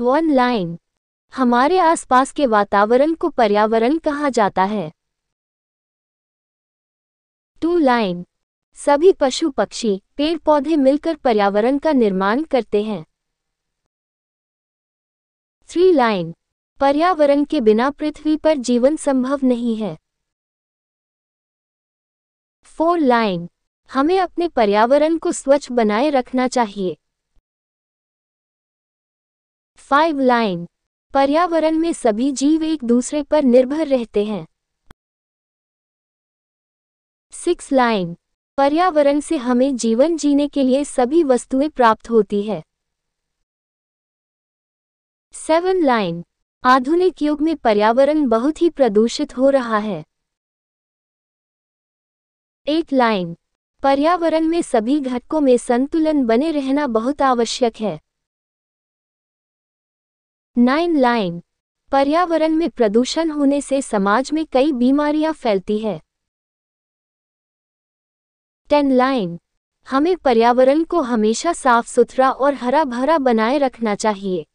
one line हमारे आसपास के वातावरण को पर्यावरण कहा जाता है टू लाइन सभी पशु पक्षी पेड़ पौधे मिलकर पर्यावरण का निर्माण करते हैं थ्री लाइन पर्यावरण के बिना पृथ्वी पर जीवन संभव नहीं है फोर लाइन हमें अपने पर्यावरण को स्वच्छ बनाए रखना चाहिए फाइव लाइन पर्यावरण में सभी जीव एक दूसरे पर निर्भर रहते हैं सिक्स लाइन पर्यावरण से हमें जीवन जीने के लिए सभी वस्तुएं प्राप्त होती है सेवन लाइन आधुनिक युग में पर्यावरण बहुत ही प्रदूषित हो रहा है एट लाइन पर्यावरण में सभी घटकों में संतुलन बने रहना बहुत आवश्यक है नाइन लाइन पर्यावरण में प्रदूषण होने से समाज में कई बीमारियां फैलती है टेन लाइन हमें पर्यावरण को हमेशा साफ सुथरा और हरा भरा बनाए रखना चाहिए